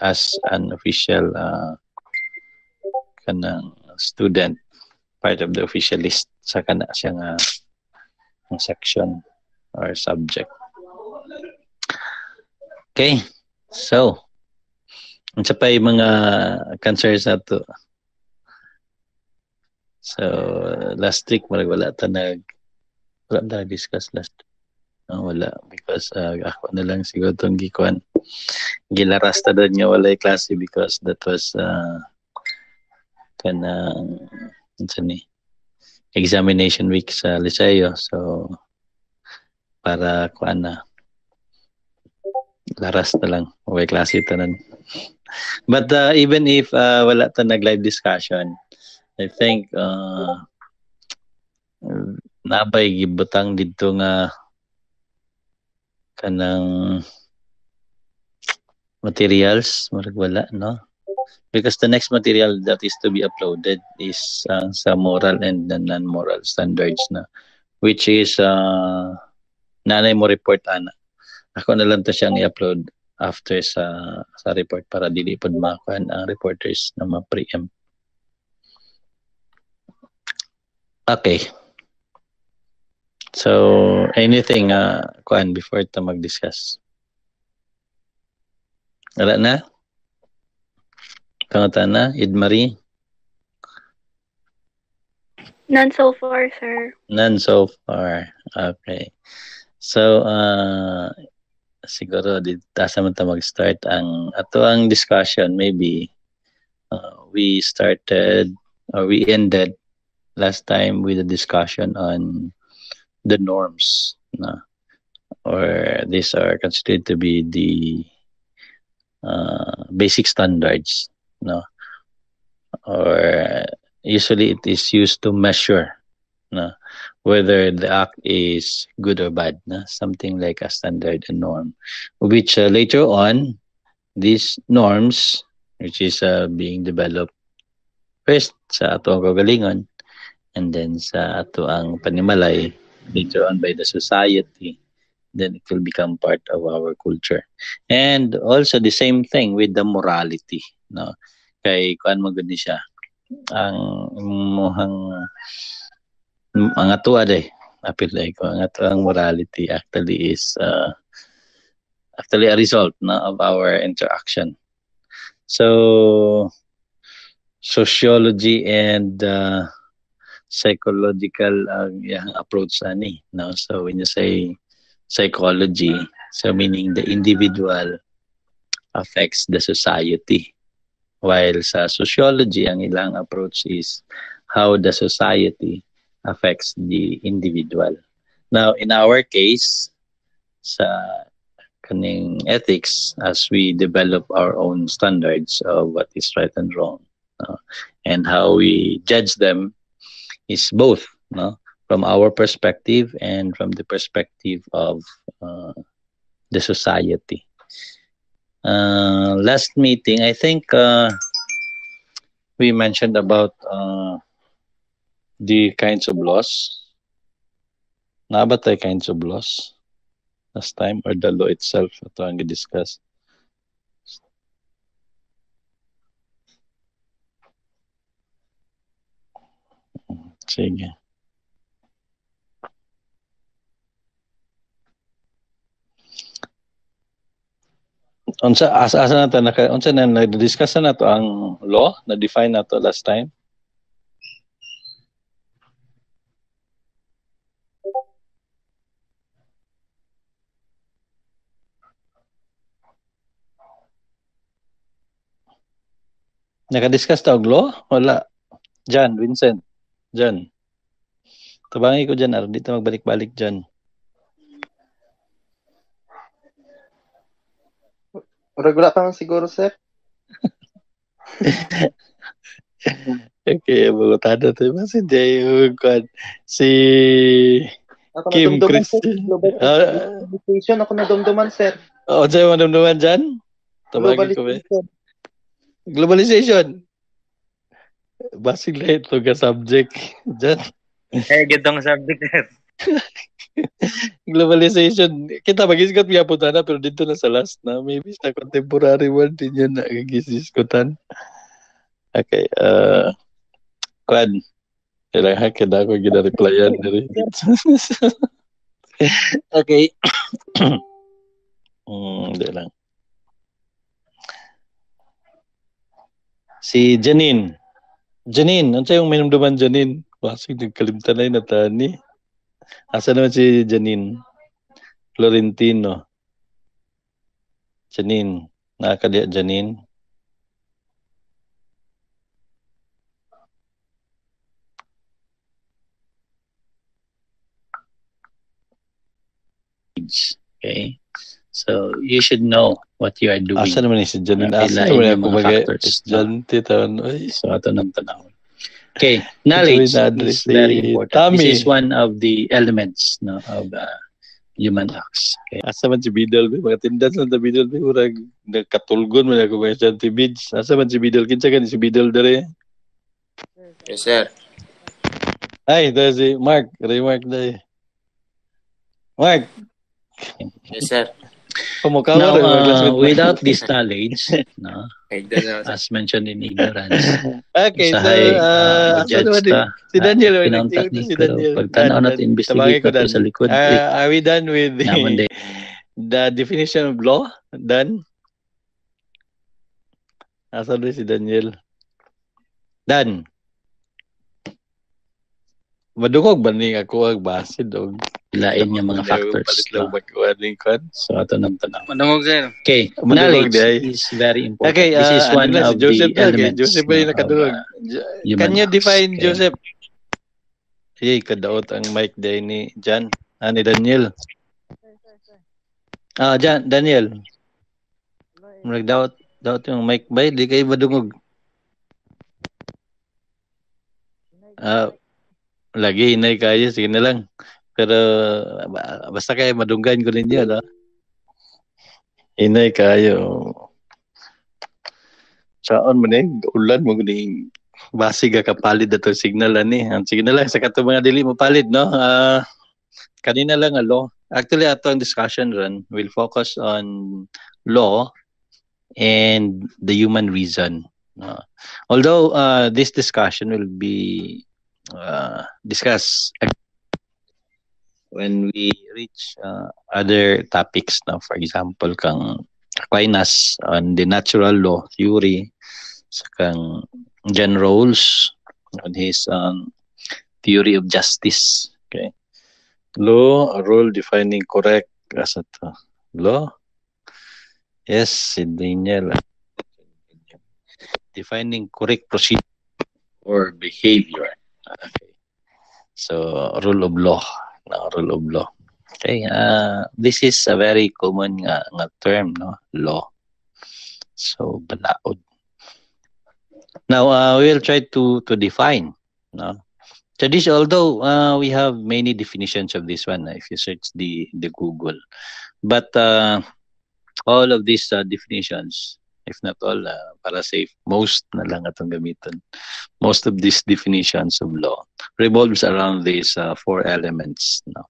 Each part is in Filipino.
as an official uh, kanang student part of the official list sa kana siya nga uh, section or subject okay so unsa pa mga concerns na to so last week marag wala ta nag wala ta discuss last oh, wala because uh, ako na lang siguro tong gikuan gilarasta doon nga walay klase because that was uh, kanang ano ni examination week sa Liceo so para kuan na laras na lang walay klase tanan but uh, even if uh, wala ta nag live discussion I think uh, nabay gibutang dito nga kanang materials, marag wala, no? Because the next material that is to be uploaded is uh, sa moral and non-moral standards na which is uh, nanay mo report ana. Ako na lang to siyang i-upload after sa sa report para dili pod makuan ang reporters na ma-preempt. Okay. So anything uh, kuan before ta mag-discuss. قرأنا قرأتنا إد None so far, sir. None so far. Okay. So, uh, siguro dito man ta mag-start ang ato ang discussion maybe uh, we started or we ended last time with a discussion on the norms na or these are considered to be the uh, basic standards no or usually it is used to measure no whether the act is good or bad no? something like a standard and norm which uh, later on these norms which is uh, being developed first sa atong kagalingon and then sa ato ang panimalay later on by the society then it will become part of our culture. And also the same thing with the morality. No? Kay kuan mo gud siya. Ang mohang ang atua day apil day ko ang atuang morality actually is uh, actually a result no, of our interaction. So sociology and uh, psychological ang uh, approach ani no so when you say psychology. Ah. So meaning the individual affects the society. While sa sociology, ang ilang approach is how the society affects the individual. Now, in our case, sa kaning ethics, as we develop our own standards of what is right and wrong, no? and how we judge them is both. No? from our perspective and from the perspective of uh, the society. Uh, last meeting, I think uh, we mentioned about uh, the kinds of laws. Na kinds of laws? Last time, or the law itself, ito ang discuss. Sige. Unsa asa asa nato naka unsa na nag-discuss na nato ang law na define nato last time? Naka-discuss ta og law? Wala. Jan, Vincent. Jan. Tabangi ko dyan, Ar. Dito magbalik-balik dyan. Regular pa siguro, sir. okay, mga na to. Mas hindi yung kwan. Si ako Kim Christian. Globalization, ah. ako na nadomduman, sir. Oo, oh, sa'yo madumduman dyan? Tabagin ko ba? Globalization. Basig lahat ka subject dyan. Eh, gitong subject, sir. globalization kita bagisgot punya putana pero dito na sa last na maybe sa contemporary world din yun nagigisiskutan okay uh, eh, kwan kaya ka na ako gina-replyan okay hmm, di lang si Janine Janine ano yung minumduman Janine Pasig, nagkalimta na yung ni? Asal naman si Janin. Florentino. Janin. Nah, kalian Janin. Okay. So you should know what you are doing. Asa naman si Janin? Asa naman ako bagay? Jan, tita. So ito nang tanawin. Okay, knowledge is very important. Tummy. This is one of the elements no, of uh, human acts. Okay. Asa man si Bidal, mga tindas na Bidal, urag nagkatulgon man ako ba siya ti Bids. Asa man si Bidal, kinsa ka ni si Bidal dere? Yes, sir. Ay, dere si Mark. remark Mark Mark. Yes, sir. Kumukawar Now, uh, without this knowledge, no, as mentioned in ignorance. Okay, so, uh, uh, judge ta, si uh, Daniel, uh, pinontak ni si Daniel. Pagtanaw ah, natin, investigate sa likod. Uh, are we done with the, the definition of law? Done? Asa doon si Daniel? Done. Madungog ba ni ako ang basid? Dog? Ilain nga mga factors. Palit lang mag-warning So, ato nang tanaw. Manungog sir. Okay. Knowledge is very important. Okay, uh, This is uh, one ano of Joseph the elements. Okay. Joseph ba yung uh, nakadulog? Uh, Can you define okay. Joseph? Yay, kadaot ang mic day ni Jan. Ah, ni Daniel. Ah, Jan, Daniel. Murag daot, daot yung mic ba? Di kayo madungog. Ah, lagi, inay kayo. Sige na lang. Pero basta kayo madunggan ko ninyo, no? Inay kayo. Saan man eh? Ulan mo ni basig ka palid ato signal ani. Ang signal lang sa kato mga dili mo palid, no? Uh, kanina lang alo. Actually, ato ang discussion run will focus on law and the human reason. No? although uh, this discussion will be uh, discussed when we reach uh, other topics now for example kang Aquinas on the natural law theory sa kang John Rawls on his um, theory of justice okay law a rule defining correct as a uh, law yes si Daniel defining correct procedure or behavior okay so rule of law ng rule of law. Okay, uh, this is a very common nga, nga term, no? Law. So, balaod. Now, uh, we will try to to define, no? So this, although uh, we have many definitions of this one, uh, if you search the the Google, but uh, all of these uh, definitions if not all, uh, para safe, most na lang itong gamitin. Most of these definitions of law revolves around these uh, four elements. No?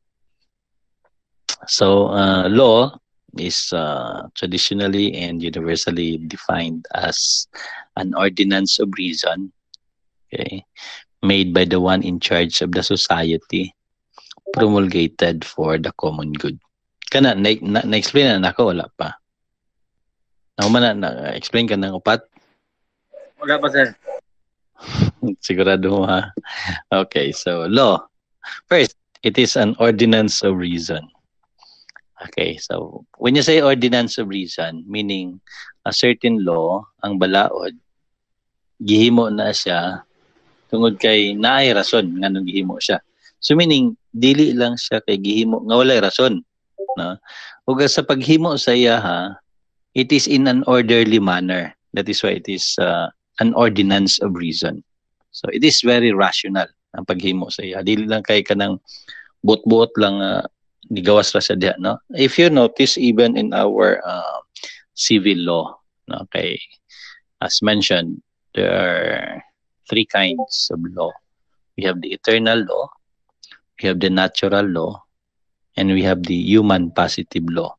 So, uh, law is uh, traditionally and universally defined as an ordinance of reason okay, made by the one in charge of the society promulgated for the common good. Kana, na-explain na, na, na, na, na, na, na, ako man na, explain ka ng upat? Wala pa, sir. Sigurado mo, ha? Okay, so law. First, it is an ordinance of reason. Okay, so when you say ordinance of reason, meaning a certain law, ang balaod, gihimo na siya tungod kay naay rason nga nung gihimo siya. So meaning, dili lang siya kay gihimo nga walay rason. No? Huwag sa paghimo sa iya ha, it is in an orderly manner. That is why it is uh, an ordinance of reason. So it is very rational ang paghimo sa iya. Dili lang kay kanang bot-bot lang uh, nigawas ra sa diha, no? If you notice even in our uh, civil law, no, kay as mentioned, there are three kinds of law. We have the eternal law, we have the natural law, and we have the human positive law.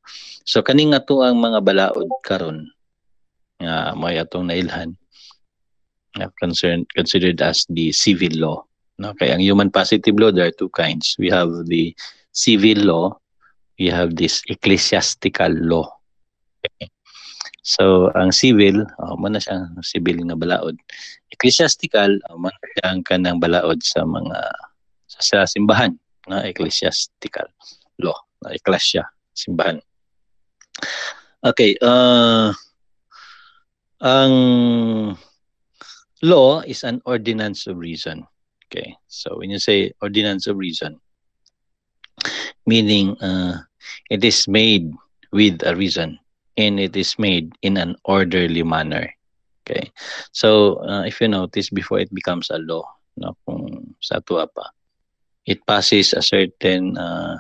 So kaning ato ang mga balaod karon nga uh, mo atong nailhan uh, concerned considered as the civil law. No, kay ang human positive law there are two kinds. We have the civil law, we have this ecclesiastical law. Okay. So ang civil, oh, mo na siyang civil nga balaod. Ecclesiastical, oh, mo na siyang kanang balaod sa mga sa simbahan na ecclesiastical law, na iglesia, simbahan. Okay, uh, ang law is an ordinance of reason. Okay, so when you say ordinance of reason, meaning uh, it is made with a reason and it is made in an orderly manner. Okay, so uh, if you notice, before it becomes a law, no, kung sa pa, it passes a certain uh,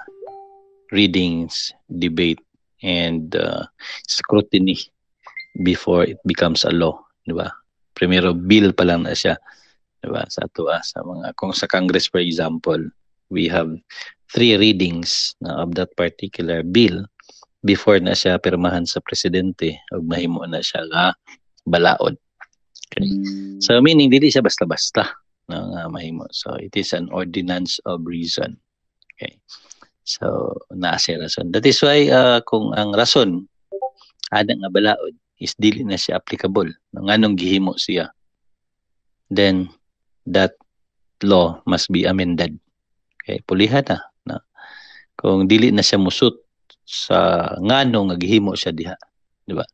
readings, debate, and uh, scrutiny before it becomes a law, di ba? Primero bill pa lang na siya, di ba? Sa ato ah, sa mga kung sa Congress for example, we have three readings na of that particular bill before na siya pirmahan sa presidente o mahimo na siya nga balaod. Okay. So meaning dili siya basta-basta no, nga mahimo. So it is an ordinance of reason. Okay. So, naa siya rason. That is why uh, kung ang rason ada nga balaod is dili na siya applicable nganong gihimo siya then that law must be amended okay pulihan ah, na, na kung dili na siya musut sa nganong nga gihimo siya diha di ba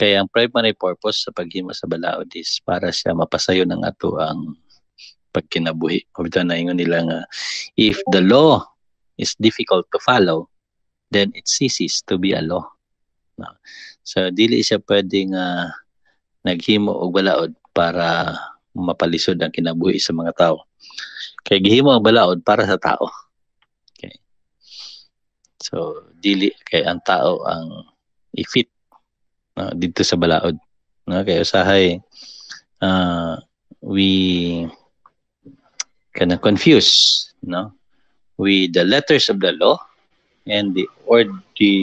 kaya ang primary purpose sa paghimo sa balaod is para siya mapasayon ang ato ang pagkinabuhi o na ingon nila nga if the law is difficult to follow, then it ceases to be a law. No? So, dili siya pwedeng uh, naghimo og balaod para mapalisod ang kinabuhi sa mga tao. Kay gihimo ang balaod para sa tao. Okay. So, dili kay ang tao ang ifit no, dito sa balaod. No, kay usahay uh, we kana confuse no with the letters of the law and the or the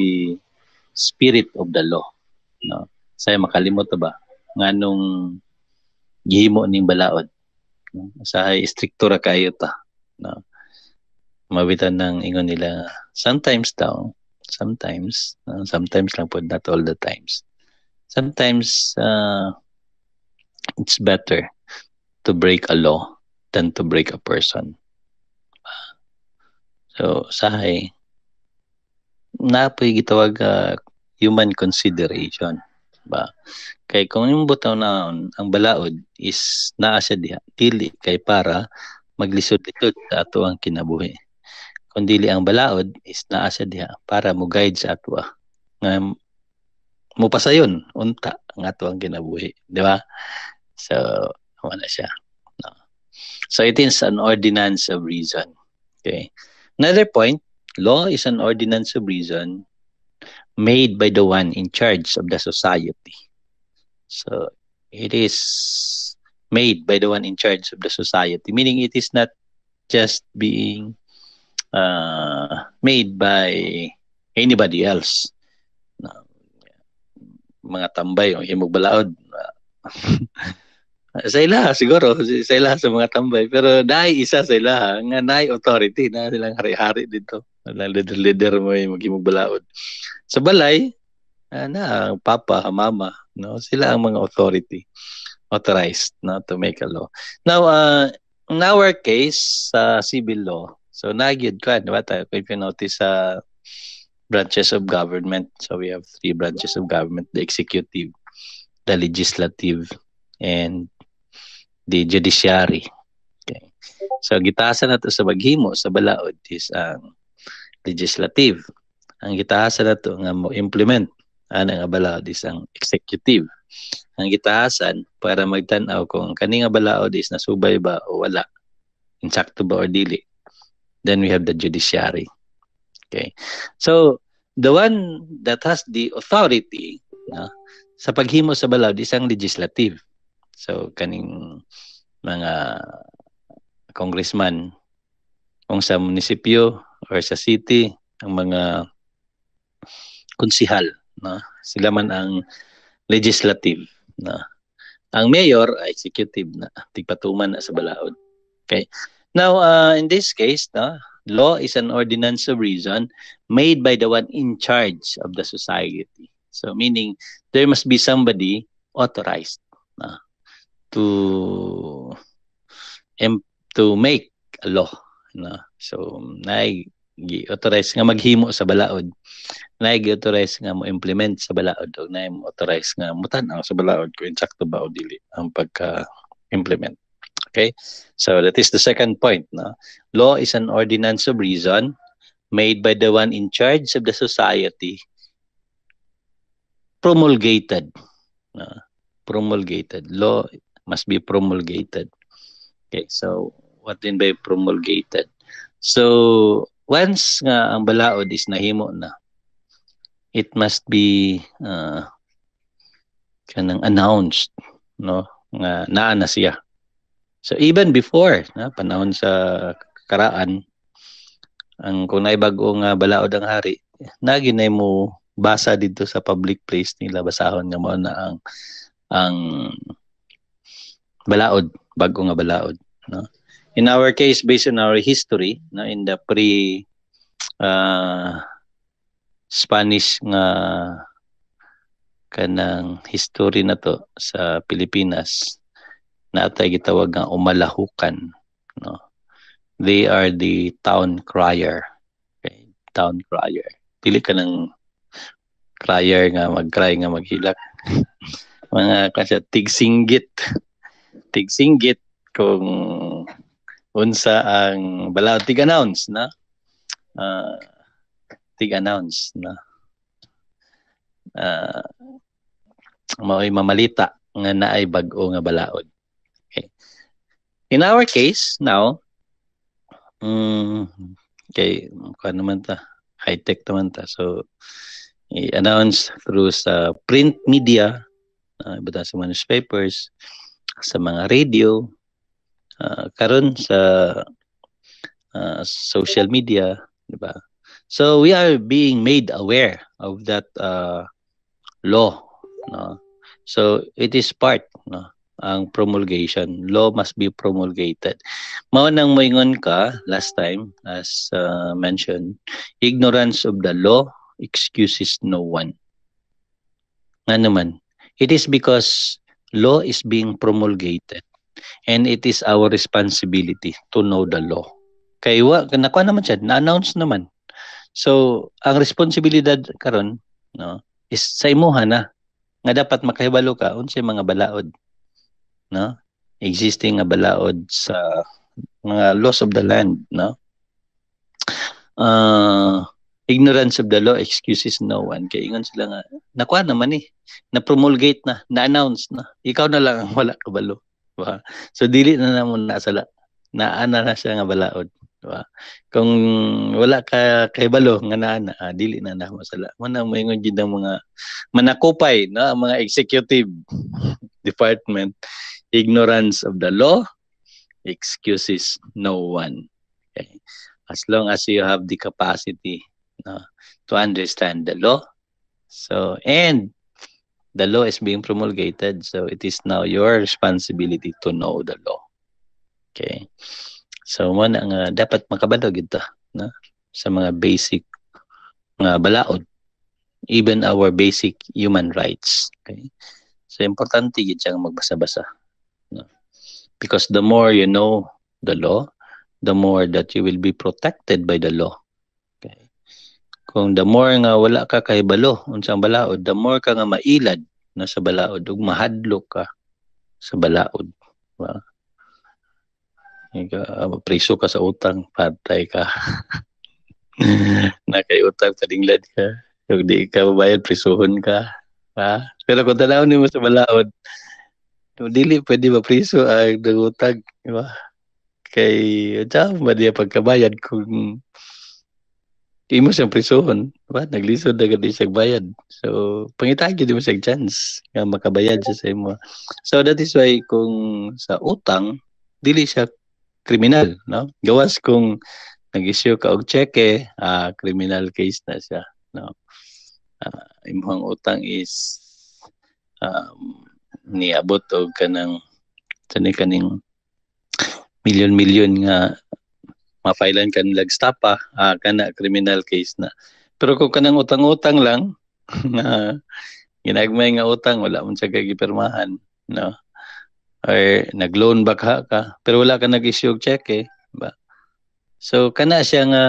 spirit of the law. No? Saya makalimot ba nganong gihimo ning balaod. No? Sa stricto kayo ta. No? Mabitan ng ingon nila sometimes daw, sometimes, uh, sometimes lang po not all the times. Sometimes uh, it's better to break a law than to break a person. So, sahay, napoy gitawag uh, human consideration. Ba? Kay kung yung butaw naon, ang balaod is naa diha, dili kay para maglisod-lisod sa ato ang kinabuhi. Kung dili ang balaod is naa diha para mo guide sa ato ah. nga mo pasayon unta ang ato ang kinabuhi, di ba? So, wala siya. No. So it is an ordinance of reason. Okay. Another point, law is an ordinance of reason made by the one in charge of the society. So it is made by the one in charge of the society, meaning it is not just being uh, made by anybody else. Mga tambay, yung balaod. sa ila siguro sa ila sa mga tambay pero dai isa sa ila nga nay authority na silang hari-hari dito na leader leader mo yung balaod sa balay na ang papa mama no sila ang mga authority authorized no to make a law now uh, in our case sa uh, civil law so nagyud ka diba tayo if you notice sa uh, branches of government so we have three branches of government the executive the legislative and the judiciary. Okay. So gitasa na to sa paghimo sa balaod is ang legislative. Ang gitasa na to nga mo implement ana nga balaod is ang executive. Ang gitahasan para magtan-aw kung kani nga balaod is nasubay ba o wala. Insakto ba or dili. Then we have the judiciary. Okay. So the one that has the authority no, sa paghimo sa balaod is ang legislative. So kaning mga congressman kung sa munisipyo or sa city ang mga konsihal na sila man ang legislative na ang mayor ay ah, executive na tigpatuman na sa balaod okay now uh, in this case na law is an ordinance of reason made by the one in charge of the society so meaning there must be somebody authorized na to em, to make a law no so nay authorize nga maghimo sa balaod nay authorize nga mo implement sa balaod og nay mo authorize nga mutan-aw sa balaod kung insakto ba o dili ang pagka implement okay so that is the second point no law is an ordinance of reason made by the one in charge of the society promulgated uh, promulgated law must be promulgated. Okay, so what then by promulgated? So once nga ang balaod is nahimo na, it must be uh, kanang announced, no? Nga naa na siya. So even before na panahon sa karaan ang kung bag o nga balaod ang hari, naginay mo basa dito sa public place nila basahon nga mo na ang ang balaod, bago nga balaod. No? In our case, based on our history, no, in the pre uh, Spanish nga kanang history na to sa Pilipinas, natay gitawag nga umalahukan. No? They are the town crier. Okay? Town crier. Pili ka ng crier nga magcry nga maghilak. mga kasi tigsinggit Singgit kung unsa ang balaod tig-announce na uh, tig-announce na uh, mao'y mamalita nga naay bag-o nga balaod. Okay. In our case now, um, mm, okay, kuan naman ta, high tech naman ta. So i-announce through sa print media, uh, iba sa newspapers, sa mga radio, uh, karon sa uh, social media, di ba? So we are being made aware of that uh, law, no? So it is part, no? ang promulgation. Law must be promulgated. Mao nang moingon ka last time as uh, mentioned, ignorance of the law excuses no one. Ano man, it is because law is being promulgated and it is our responsibility to know the law. Kaya wa, nakuha naman siya, na-announce naman. So, ang responsibilidad karon no, is sa imuha na nga dapat makahibalo ka unsay mga balaod no existing nga balaod sa mga laws of the land no uh, ignorance of the law excuses no one. Kaya ingon sila nga, nakuha naman eh. Na-promulgate na, na-announce na. Ikaw na lang ang wala kabalo. Diba? So, dili na na muna sa la. Naana na siya nga balaod. Diba? Kung wala ka kay balo, nga naana, ah, dili na na masala. Muna may ngunjid ng mga manakupay, na no? mga executive department. Ignorance of the law, excuses no one. Okay. As long as you have the capacity uh, to understand the law. So, and the law is being promulgated. So, it is now your responsibility to know the law. Okay. So, mo ang uh, dapat makabalog gito no? sa mga basic mga balaod. Even our basic human rights. Okay. So, importante yun siyang magbasa-basa. No? Because the more you know the law, the more that you will be protected by the law. Kung the more nga wala ka kay kahibalo unsang balaod, the more ka nga mailad na sa balaod ug mahadlok ka sa balaod. Ba? Ika, ah, preso ka sa utang, patay ka. na kay utang kadinglad ka. Kung di ka mabayad, prisuhon ka. Ha? Pero kung tanaw ni mo sa balaod, dili pwede ba preso ang nangutag, di ba? Kay, tama ba niya pagkabayad kung di mo siyang prison. Diba? Naglisod na di siyang bayad. So, pangitagi di mo siyang chance nga makabayad siya sa imo. So, that is why kung sa utang, dili siya kriminal. No? Gawas kung nag-issue ka og cheque, ah, criminal case na siya. No? Uh, imong utang is um, niabot og kanang sa kaning milyon-milyon nga mafilean kan lagstapa uh, ah, kana criminal case na pero kung kanang utang-utang lang na ginagmay nga utang wala man siya gagipirmahan no ay nagloan baka ka pero wala ka nag-issue check eh ba so kana siya nga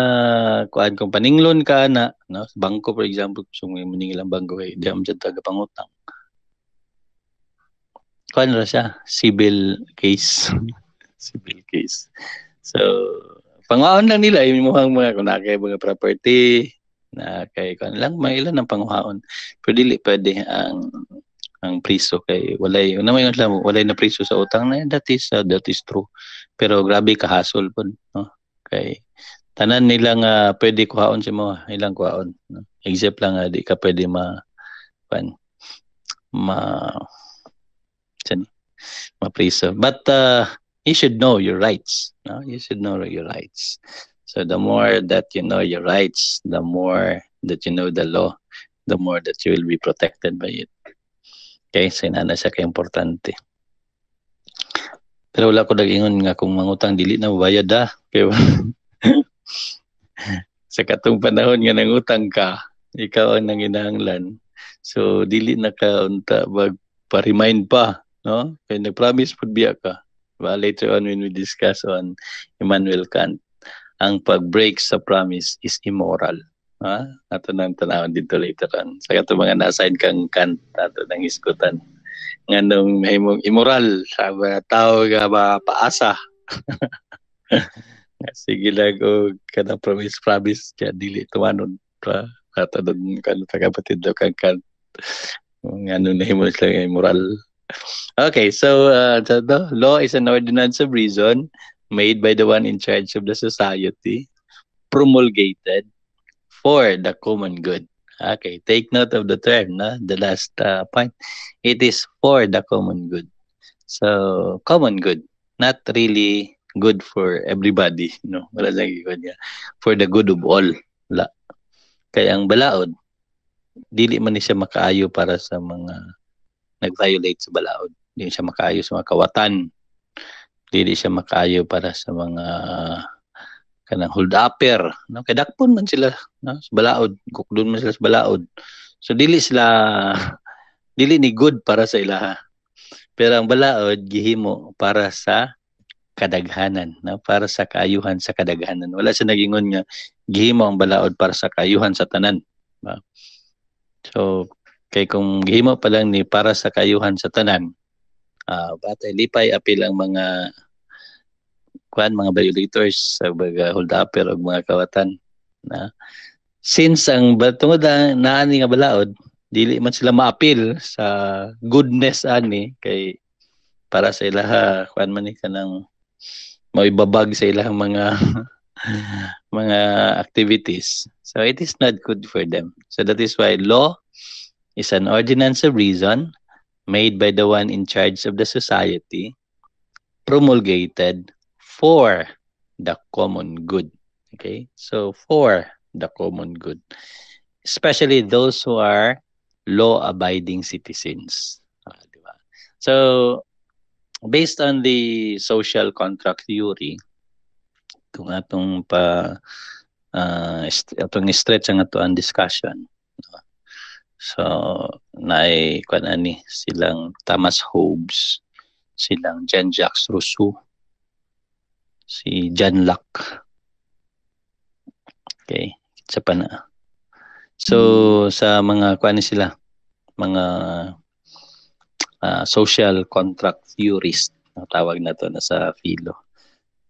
kuan kung paninglon ka na no bangko for example kung may maningilang bangko eh di am jud taga pangutang kuan ra siya civil case civil case so panguhaon lang nila yung mga mga kung nakay mga property na kay kan lang may ilan ang panguhaon pero dili pwede ang ang priso kay walay una may lang walay na priso sa utang na that is uh, that is true pero grabe ka hassle pod no kay tanan nilang uh, pwede kuhaon si mo ilang kuhaon no? except lang uh, di ka pwede ma pan ma san ma priso but uh, you should know your rights. No? You should know your rights. So the more that you know your rights, the more that you know the law, the more that you will be protected by it. Okay, sa inana siya kay importante. Pero wala ko dagingon nga kung mangutang dili na bayad ah. Kaya sa katong panahon nga nangutang ka, ikaw ang nanginahanglan. So dili na ka unta bag pa-remind pa, no? Kay nag-promise pud biya ka Well, later on when we discuss on Immanuel Kant, ang pagbreak sa promise is immoral. Ha? Ato nang tanawin dito later on. Sa kato mga na-assign kang Kant, ato nang iskutan. Nga nung immoral, sabi na tao nga ba paasa. Sige lang o oh, kada promise promise kaya dili tumanon pa ato nang kanata kapatid do kang Kant. Nga nung nahimo sila immoral okay, so uh, the, law is an ordinance of reason made by the one in charge of the society, promulgated for the common good. Okay, take note of the term, na the last uh, point. It is for the common good. So, common good, not really good for everybody. No, wala sa ikon niya. For the good of all. La. Kaya ang balaod, dili man siya makaayo para sa mga nag-violate sa balaod. Hindi siya makayo sa mga kawatan. Hindi siya makayo para sa mga kanang hold upper no kay dakpon man sila no sa balaod kukdon man sila sa balaod so dili sila dili ni good para sa ilaha pero ang balaod gihimo para sa kadaghanan no para sa kaayuhan sa kadaghanan wala sa nagingon nga gihimo ang balaod para sa kaayuhan sa tanan ba so Kay kung gihimo pa lang ni para sa kayuhan sa tanan, uh, ah, batay eh, lipay apil ang mga kwan mga violators sa mga hold upper og mga kawatan na since ang tungod na naani nga balaod dili man sila maapil sa goodness ani kay para sa ilaha kuan man ni kanang maibabag sa ilang mga mga activities so it is not good for them so that is why law is an ordinance of reason made by the one in charge of the society, promulgated for the common good. Okay, so for the common good, especially those who are law abiding citizens. Ah, so, based on the social contract theory, kung atong pa uh, atong stretch ang ato ang discussion, So, naay kwan ani silang Thomas Hobbes, silang Jean-Jacques Rousseau, si Jean Locke. Okay, sa pa na. So, hmm. sa mga kuan sila, mga uh, social contract theorist, na tawag na to na sa Philo.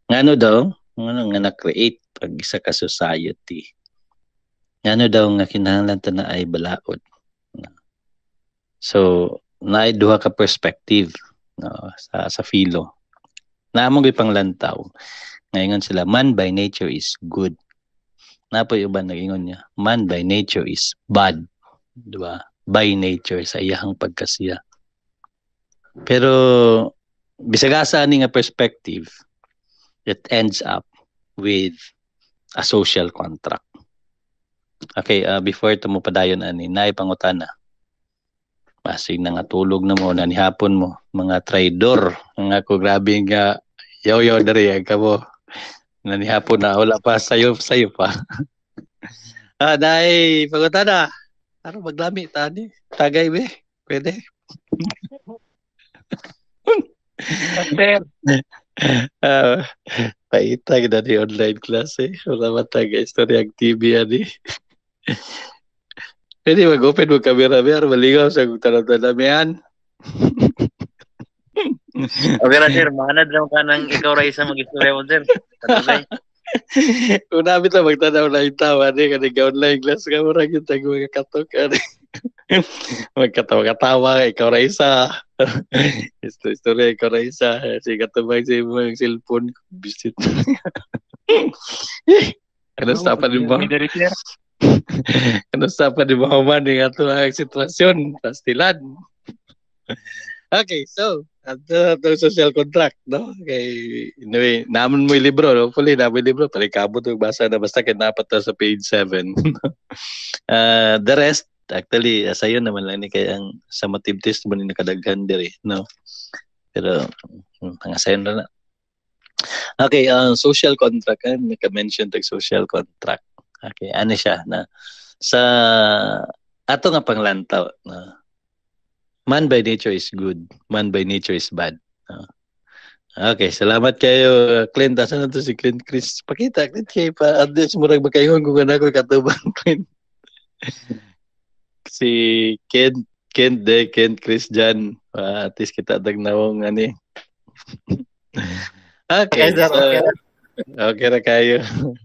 Ngano daw, ngano nga na-create pag isa ka society. Ngano daw nga kinahanglan ta na ay balaod So, naay duha ka perspective no, sa sa filo. Naamong gyud panglantaw. Ngayon sila man by nature is good. Na Napoy uban nagingon niya, man by nature is bad. Di ba? By nature sa iyahang pagkasiya. Pero bisag asa ani nga perspective, it ends up with a social contract. Okay, uh, before ito mo padayon ani, naay ipangutana. Basig na nga tulog na mo, nanihapon mo. Mga traidor. Mga ko, grabe nga. Yaw-yaw na rin, ka mo. Nanihapon na, wala pa, sayo, sayo pa. ah, dahil, pagunta na. Ano, maglami, tani. Tagay, be. Pwede. Sir. uh, ah, paitag na ni online class eh. Wala matagay story ang TV yan eh. Jadi magupit mo kami rami ar maligaw sa tanam-tanamian. okay ra sir, manad lang ka nang ikaw ra isa mag-istorya mo sir. Una bit lang magtanaw na yung tawa ni kanig online class ka mo ra yung tago magkatok ka ni. Magkatawa-katawa, ikaw ra isa. Isto istorya ikaw ra isa. Si katabang si mga cellphone, bisit. Ano sa pa rin ba? kan usapan di mahuman ni ato ang sitwasyon pastilan okay so ato ato social contract no Okay, anyway naman mo libro no puli na mo libro pali kabot og basa na basta kay dapat sa page 7 uh, the rest actually asayon naman lang ni kay ang sa matibtis mo ni nakadaghan diri no pero hmm, ang asayon na Okay, uh, social contract. Eh, ah, naka-mention tag social contract. Okay, ano siya na sa ato nga panglantaw na man by nature is good, man by nature is bad. Ah. okay, salamat kayo Clint. Asa na to si Clint Chris? Pakita Clint kay pa at least murag makaingon kung ana ko katubang Clint. si Kent Kent De Kent Chris Jan. Ah, at least kita dagnawong ani. okay, okay, so, okay, okay na kayo.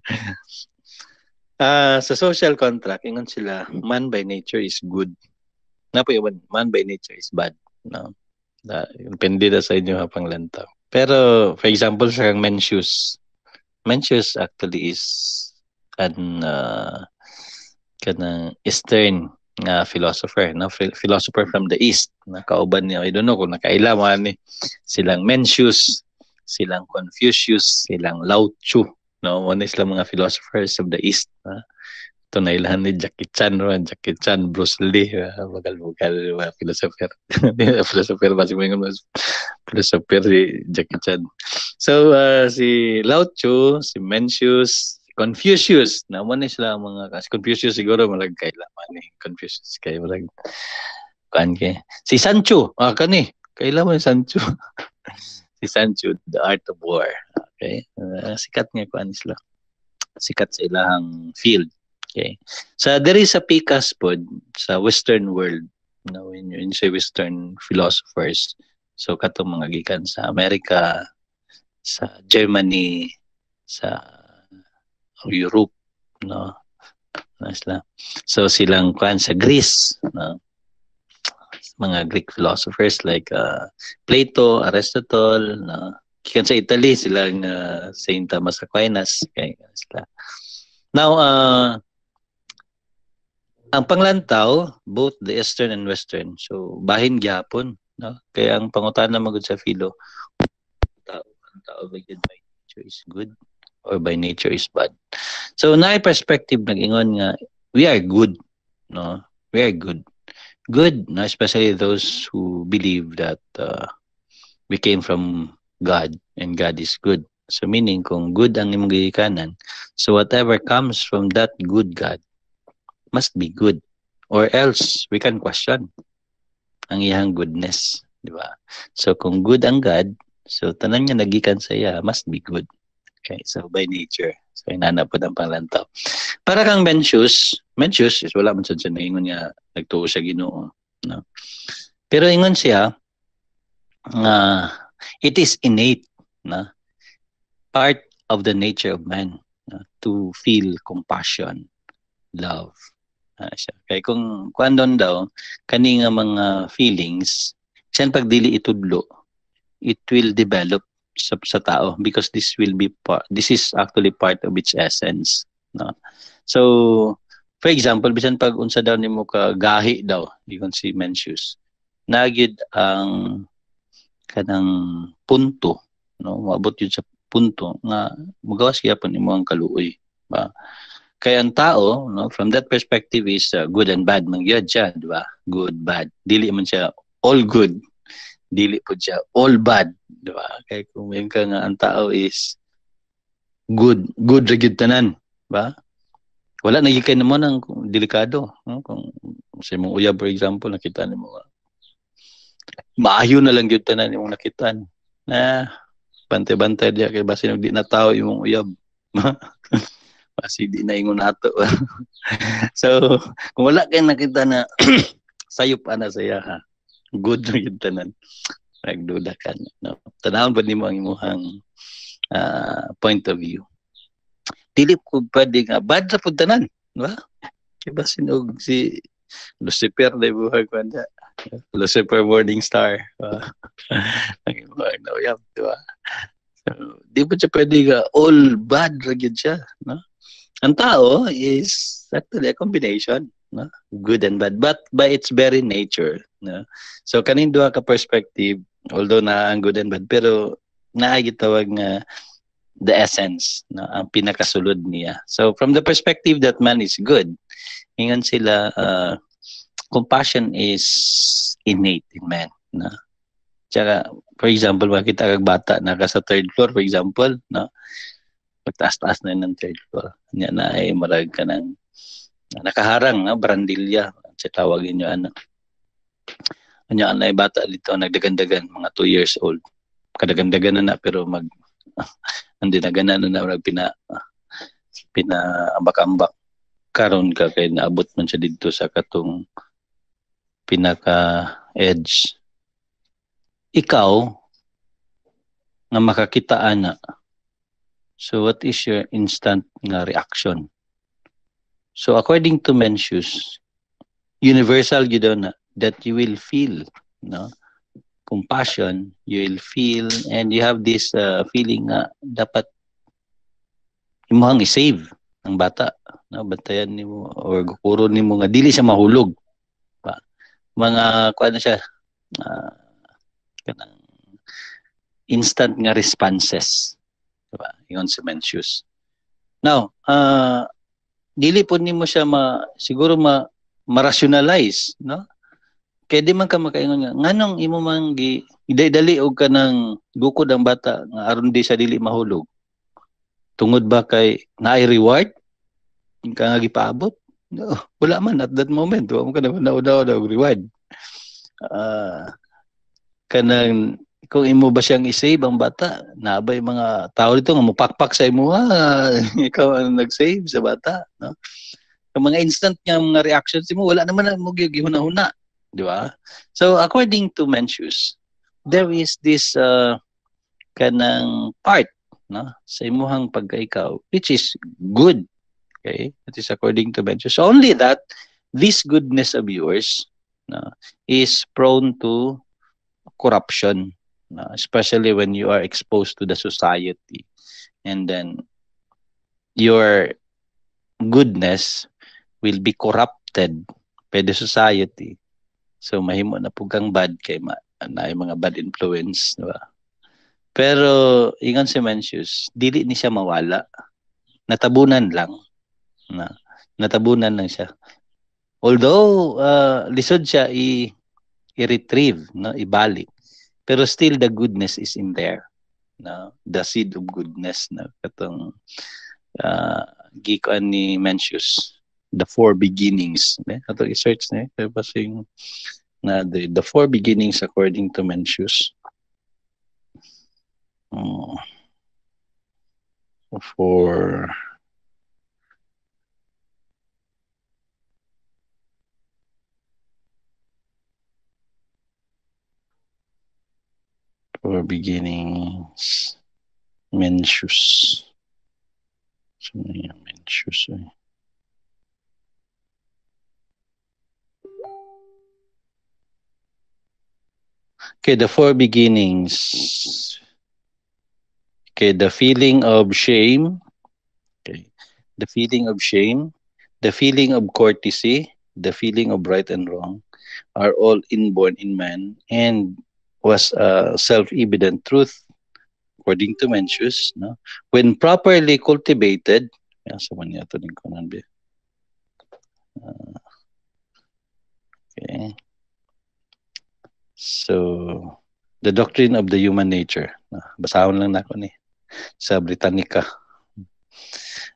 Ah, uh, sa social contract, ingon sila, man by nature is good. Na po yun, man by nature is bad. No? Na, depende na sa inyo ha panglantaw. Pero, for example, sa kang men's shoes, men's shoes actually is an uh, kanang Eastern uh, philosopher, no? Ph- philosopher from the East. Nakauban niya, I don't know kung nakailaman ni. Silang Mencius, silang Confucius, silang Lao Tzu Naumuna lang mga philosophers of the East. Ha? Ito na ilahan ni Jackie Chan, ha? Jackie Chan, Bruce Lee, ha? bagal-bagal, mga philosopher. philosopher, basi mga philosopher si Jackie Chan. So, uh, si Lao Tzu, si Mencius, Confucius, na naman lang mga, Confucius siguro malag kay ni eh. Confucius kay malag kan kay. Si Sancho, ah, kani, kailan mo yung Sancho? si Sancho, The Art of War. Okay? Uh, sikat nga kuan sila. Sikat sa ilahang field. Okay. Sa diri sa PICAS pod sa Western world, you know, in, in say Western philosophers, so katong mga gikan sa Amerika, sa Germany, sa Europe, no. Know, sila. So silang kuan sa Greece, no. mga Greek philosophers like uh, Plato, Aristotle, no Kikan sa Italy, sila ng uh, ah, St. Thomas Aquinas. Kaya sila. Now, uh, ang panglantaw, both the Eastern and Western. So, bahin gyapon. No? Kaya ang pangutan na magod sa filo, tao, ang tao by nature is good or by nature is bad. So, na perspective nag-ingon nga, we are good. No? We are good. Good, no? especially those who believe that uh, we came from God and God is good. So meaning kung good ang imong gihikanan, so whatever comes from that good God must be good or else we can question ang iyang goodness, di ba? So kung good ang God, so tanan nga nagikan sa iya must be good. Okay, so by nature. So inana po ang panglantaw. Para kang Mencius, Mencius is wala man sa sa naingon nga nagtuo sa Ginoo, no? Pero ingon siya nga uh, It is innate na part of the nature of man na, to feel compassion, love. Ah, siya. Kaya kung kwandon daw, kani mga feelings, siya pag dili itudlo, it will develop sa, sa tao because this will be part, this is actually part of its essence. No? So, For example, bisan pag unsa daw nimo ka gahi daw, gikan si Mencius, nagid ang ka ng punto, no? maabot yun sa punto nga magawas gyapon imo ang kaluoy. Ba? Kaya ang tao, no, from that perspective is uh, good and bad man gyud siya, di ba? Good, bad. Dili man siya all good. Dili po siya all bad, di ba? Kaya kung yun ka nga ang tao is good, good ra gyud tanan, ba? Wala na gyud kay namo nang delikado, no? Kung sa imong uya for example nakita nimo maayo na lang gyud tanan imong nakitaan na bantay-bantay diya kay basin og di na tao imong uyab kasi di na ingon nato so kung wala kay nakita na sayop ana saya ha good na gyud tanan nagduda ka no tanawon ba nimo ang imong uh, ah, point of view dili ko pwede nga bad sa pud tanan di ba diba sinog si Lucifer na buhay ko na Lucifer Morning Star. Uh, Inferno, yeah, di ba? So, di ba siya pwede ka all bad ragyan siya, no? Ang tao is actually a combination, no? Good and bad, but by its very nature, no? So, kanin duha ka perspective, although na ang good and bad, pero naagitawag nga the essence, no? ang pinakasulod niya. So, from the perspective that man is good, ingon sila, uh, compassion is innate in man. Na? Tsaka, for example, kita kag bata na ka sa third floor, for example, na pagtaas-taas na ng third floor. Niya na ay eh, marag ka ng nakaharang, na, barandilya, siya tawagin ano. anak. Kanya na eh, bata dito, nagdagandagan, mga 2 years old. Kadagandagan na na, pero mag, hindi na ganan na na, pina, pina ambak-ambak. Karon ka, kay naabot man siya dito sa katong pinaka-edge. Ikaw, nga makakita ana, so what is your instant nga reaction? So according to Mencius, universal you daw that you will feel no compassion you will feel and you have this uh, feeling na dapat imuhang i-save ang bata no bantayan nimo or gukuro nimo nga dili siya mahulog mga kuan siya uh, instant nga responses diba ingon si Mencius now uh, dili pud nimo siya ma siguro ma marationalize no kay di man ka makaingon nga nganong imo man gi dali og kanang gukod ang bata nga aron di sa dili mahulog tungod ba kay naay reward ka nga gipaabot No, wala man at that moment. Huwag mo ka naman naunaw na reward. Uh, ah, kanang kung imo ba siyang isave ang bata, nabay mga tao dito nga mupakpak sa imo ha, ah, ikaw ang nag-save sa bata, no? Ang mga instant nga mga reactions mo, wala naman ang mo gihuna-huna, di ba? So according to Mencius, there is this uh, kanang part no sa imuhang pagkaikaw which is good Okay? That is according to Mencius. So only that this goodness of yours no, is prone to corruption, uh, especially when you are exposed to the society. And then your goodness will be corrupted by the society. So mahimo na pugang bad kay ma na mga bad influence, di ba? Pero ingon si Mencius, dili ni siya mawala. Natabunan lang na natabunan na siya. Although uh, lisod siya i i-retrieve, no, ibalik. Pero still the goodness is in there. No, the seed of goodness na no? katong uh, gikuan ni Mencius the four beginnings ne eh? ato i-search ne eh? kay basing na the, the four beginnings according to Mencius oh, four or beginnings. Mencius. Something Mencius. Eh? Okay, the four beginnings. Okay, the feeling of shame. Okay, the feeling of shame, the feeling of courtesy, the feeling of right and wrong are all inborn in man and was a self-evident truth, according to Mencius. No? When properly cultivated, ah, Okay. So, the doctrine of the human nature. Basahon lang na ako ni sa Britannica.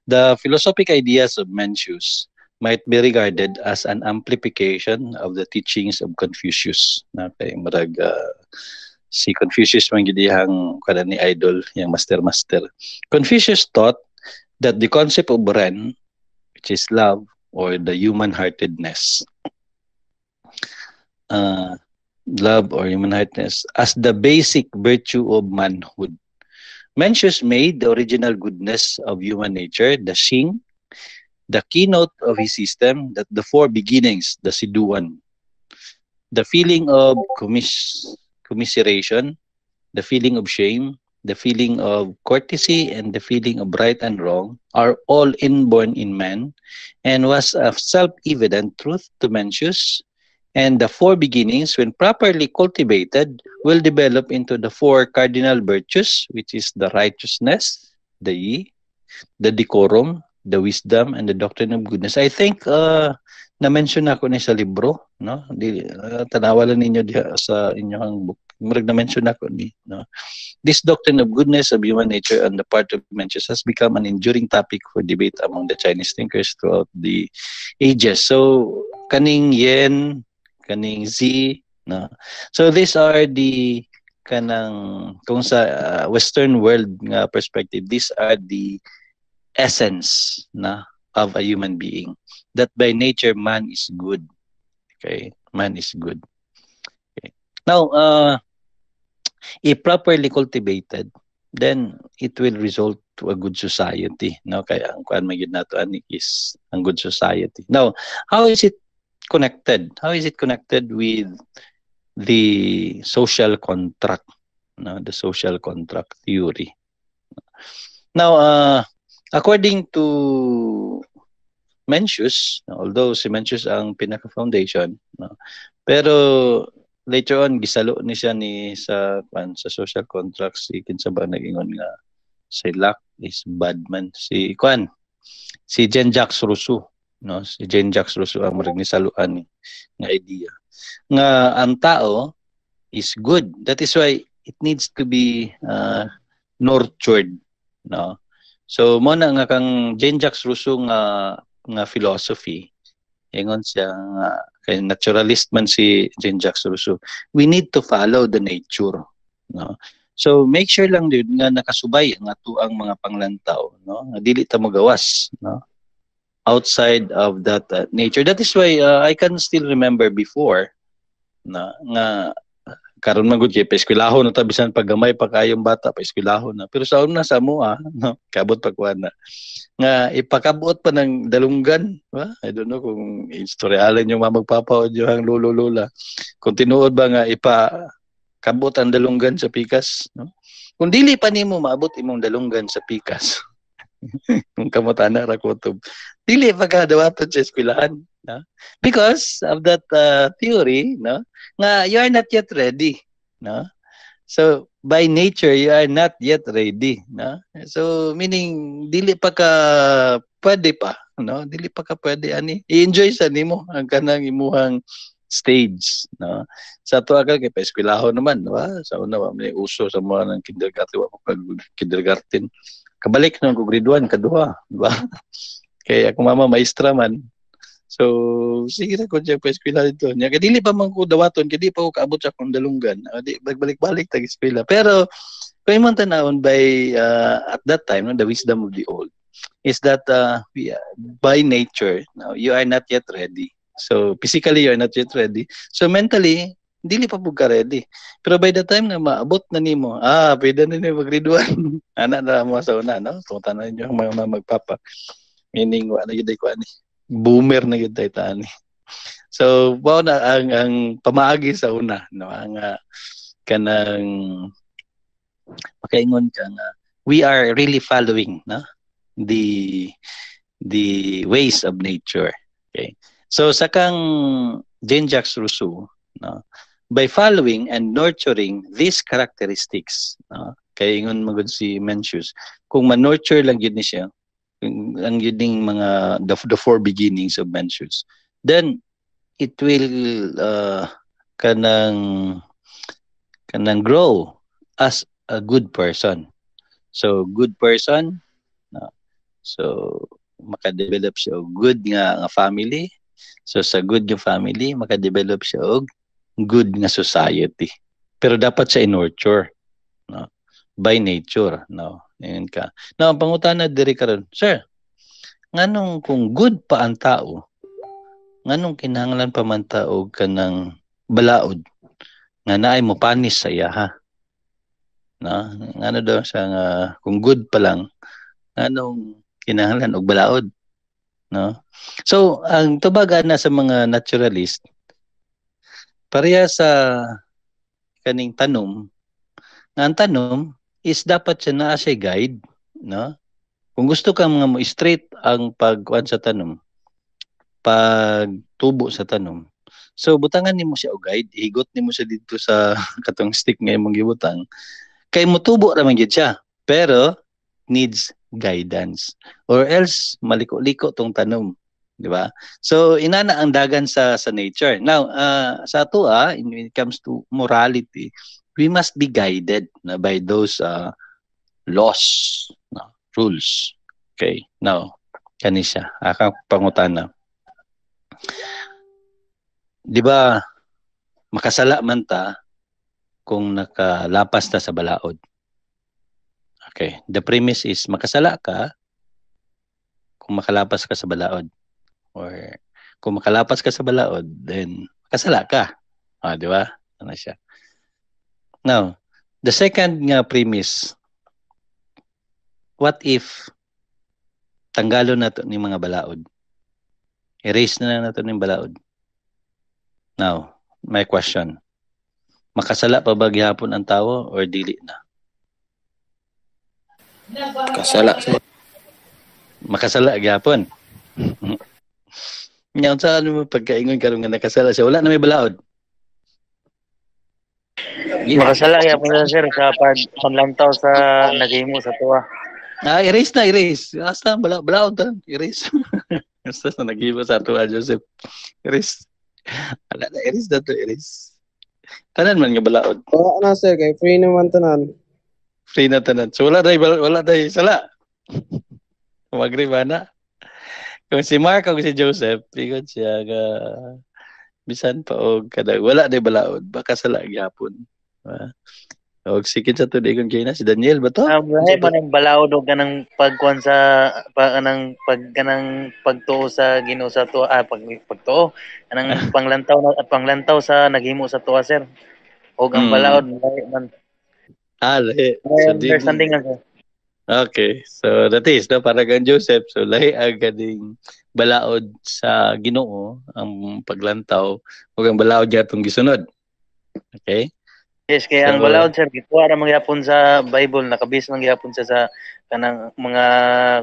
The philosophic ideas of Mencius might be regarded as an amplification of the teachings of Confucius. Na kay murag uh, si Confucius man gid ang kada ni idol yang master master. Confucius thought that the concept of ren which is love or the human heartedness uh, ah, love or human heartedness as the basic virtue of manhood. Mencius made the original goodness of human nature, the Xing, the keynote of his system, that the four beginnings, the siduan, the feeling of commis- commiseration, the feeling of shame, the feeling of courtesy, and the feeling of right and wrong are all inborn in man and was a self evident truth to Mencius. And the four beginnings, when properly cultivated, will develop into the four cardinal virtues, which is the righteousness, the yi, the decorum, the wisdom and the doctrine of goodness. I think uh, na-mention na ako ni sa libro, no? Di, uh, tanawalan ninyo diha sa inyong book. Murag na-mention na ako ni, no? This doctrine of goodness of human nature on the part of Mencius has become an enduring topic for debate among the Chinese thinkers throughout the ages. So, kaning Yen, kaning Z, no? So, these are the kanang kung sa uh, western world nga perspective, these are the essence na of a human being that by nature man is good okay man is good okay. now uh, if properly cultivated then it will result to a good society no kaya ang kuan magyud nato ani is ang good society now how is it connected how is it connected with the social contract no the social contract theory now uh, According to Mencius, although si Mencius ang pinaka-foundation, no? pero later on, gisalo ni siya ni sa, pan, sa social contracts, si kinsa ba naging on nga, si Locke is bad man. Si Kwan, si Jen Jacques Rousseau, no? si Jen Jacques Rousseau ang murag ni saluan ni, nga idea. Nga ang tao is good. That is why it needs to be uh, nurtured. No? So mo na nga kang Jean-Jacques Rousseau nga nga philosophy ingon siya nga kay naturalist man si Jean-Jacques Rousseau. We need to follow the nature, no? So make sure lang dude nga nakasubay ang ato ang mga panglantaw, no? Nga dili ta magawas, no? Outside of that uh, nature. That is why uh, I can still remember before na nga karon man gud kay paeskwelahon na tabisan paggamay pa kayong bata paeskwelahon na pero sa una sa mo ah, no kabot pa kuan na nga ipakabuot pa ng dalunggan ba i don't know kung istoryalan yung mamagpapa o ang lolo lola kung ba nga ipa kabot ang dalunggan sa pikas no kung dili pa nimo maabot imong dalunggan sa pikas kung kamot ana ra kutob dili pa ka sa eskwelahan no? because of that uh, theory, no? nga you are not yet ready. No? So by nature you are not yet ready, no? So meaning dili pa ka pwede pa, no? Dili pa ka pwede ani. I-enjoy sa nimo ang kanang imuhang stage no sa tuwa ka kay paeskwelahon naman no ba sa una wa may uso sa mga ng kindergarten wa pag kindergarten kabalik nang ko grade 1 kaduha di ba kay ako mama maestra man So, sige na ko dyan pa eskwela dito. kadili pa man ko dawaton, kadili pa ko kaabot sa akong dalunggan. Ah, di, balik-balik tag eskwela. Pero, kung yung tanawon by, uh, at that time, no, the wisdom of the old, is that uh, yeah, by nature, no, you are not yet ready. So, physically, you are not yet ready. So, mentally, dili pa pug ready. Pero by the time na maabot na nimo, ah, pwede na ni magriduan. Ana na mo sa una, no? Tungtanan niyo mga magpapa. Meaning, wala yun ko ani boomer na gid Titanic. So wow na ang ang pamaagi sa una no ang uh, ah, kanang makaingon ka nga we are really following no the the ways of nature. Okay. So sa kang Jean-Jacques Rousseau no by following and nurturing these characteristics no kay ingon magud si Mencius kung ma-nurture lang gid ni siya ang yung mga the, the four beginnings of Mencius. Then it will uh, kanang kanang grow as a good person. So good person uh, so makadevelop siya og good nga, nga family. So sa good nga family makadevelop siya og good nga society. Pero dapat siya nurture no? by nature no Ayan ka. Now, ang pangutana diri karon, Sir, nganong kung good pa ang tao, nganong kinahanglan pa man tao ka ng balaod nga naay mo panis sa iya ha? No? Ngano daw siya nga kung good pa lang, nganong kinahanglan og balaod? No? So, ang tubagan na sa mga naturalist, pareha sa kaning tanom, nga ang tanom, is dapat siya na as a guide, no? Kung gusto ka mga mo straight ang pagkuan sa tanong, pagtubo sa tanong. So butangan nimo siya og guide, higot nimo siya dito sa katong stick nga imong gibutang. Kay tubo ra man gyud siya, pero needs guidance or else maliko-liko tong tanong, di ba? So inana ang dagan sa sa nature. Now, uh, sa ato ah, when it comes to morality, we must be guided no, by those uh, laws, no, rules. Okay, now, kanisa, akang pangutana. Di ba, makasala man ta kung nakalapas ta sa balaod. Okay, the premise is makasala ka kung makalapas ka sa balaod. Or kung makalapas ka sa balaod, then makasala ka. Ah, di ba? Ano siya? Now, the second nga premise, what if tanggalo na to ni mga balaod? Erase na na to ni balaod. Now, my question. Makasala pa ba gihapon ang tao or dili na? Kasala. Makasala gihapon. Nya unsa ano pagkaingon karon nga nakasala siya wala na may balaod. Makasalaya po na sir sa pag paglantaw sa nagimo sa tuwa. Ah, erase na, erase. Asta, bala, bala, ta. Erase. Asta na nagimo sa tuwa, Joseph. Erase. Ala na, erase na to, erase. Tanan man nga balaod. Oh. Wala na sir, kay free naman tanan. Free na tanan. So wala dai wala dai sala. Magri ba Kung si Mark o si Joseph, ikot siya ga bisan pa og kada wala dai balaod, oh. baka sala gyapon. Uh, og sikit sa today kung kaya na si Daniel ba to? Ah, wala pa nang balaod o kanang pagkuan sa pa kanang pag kanang pagtuo sa Ginoo sa tuwa ah, pag pagtuo kanang panglantaw na panglantaw sa naghimo sa tuwa sir. Og ang hmm. balaod man. Ah, lahi. So, understanding ako. Okay. So that is no para kang Joseph so lahi ang kading balaod sa Ginoo ang paglantaw ug ang balaod yatong gisunod. Okay? Yes, kaya so, ang balaod sir gikuha ra mangyapon sa Bible nakabis man gyapon sa sa kanang mga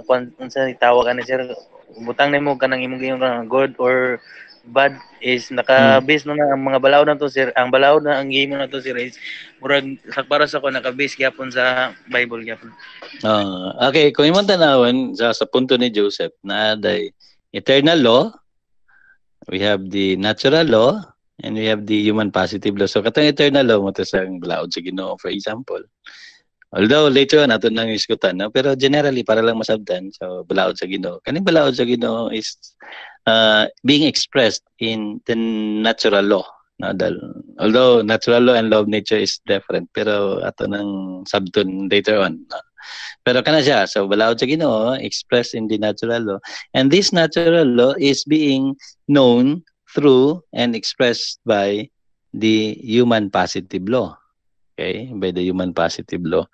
kwan sa tawag ni sir butang nimo kanang imong giyong good or bad is nakabase hmm. na ang mga balaod na to sir ang balaod na ang game na to sir is murag sa para sa ko nakabase gyapon sa Bible gyapon uh, okay kung imong tanawon sa sa punto ni Joseph na day eternal law we have the natural law And we have the human positive law. So katong eternal law mo to sa blood sa Ginoo for example. Although later on ato nang iskutan no? pero generally para lang masabdan so blood sa Ginoo. Kaning blood sa Ginoo is uh, being expressed in the natural law. No, although natural law and law of nature is different pero ato nang sabton later on. No? Pero kana siya. So, blood sa Ginoo, expressed in the natural law. And this natural law is being known through and expressed by the human positive law. Okay? By the human positive law.